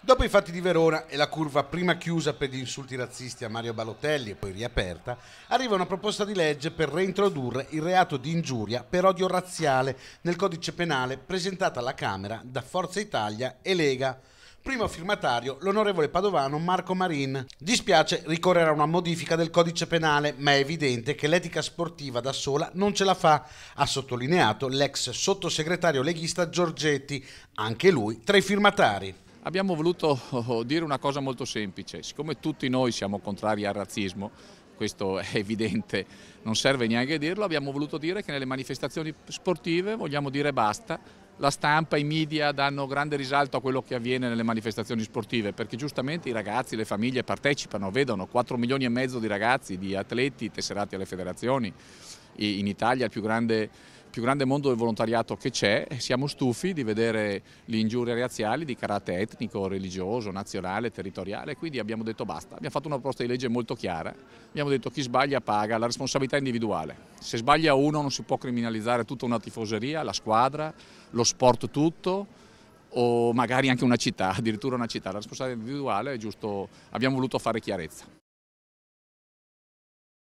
Dopo i fatti di Verona e la curva prima chiusa per gli insulti razzisti a Mario Balotelli e poi riaperta, arriva una proposta di legge per reintrodurre il reato di ingiuria per odio razziale nel codice penale presentata alla Camera da Forza Italia e Lega. Primo firmatario l'onorevole padovano Marco Marin. Dispiace ricorrere a una modifica del codice penale, ma è evidente che l'etica sportiva da sola non ce la fa, ha sottolineato l'ex sottosegretario leghista Giorgetti, anche lui tra i firmatari abbiamo voluto oh, oh, dire una cosa molto semplice, siccome tutti noi siamo contrari al razzismo, questo è evidente, non serve neanche dirlo, abbiamo voluto dire che nelle manifestazioni sportive vogliamo dire basta, la stampa, i media danno grande risalto a quello che avviene nelle manifestazioni sportive perché giustamente i ragazzi, le famiglie partecipano, vedono 4 milioni e mezzo di ragazzi, di atleti tesserati alle federazioni, in Italia il più grande più grande mondo del volontariato che c'è siamo stufi di vedere le ingiurie razziali di carattere etnico, religioso, nazionale, territoriale, quindi abbiamo detto basta, abbiamo fatto una proposta di legge molto chiara, abbiamo detto chi sbaglia paga, la responsabilità individuale, se sbaglia uno non si può criminalizzare tutta una tifoseria, la squadra, lo sport tutto, o magari anche una città, addirittura una città. La responsabilità individuale è giusto, abbiamo voluto fare chiarezza.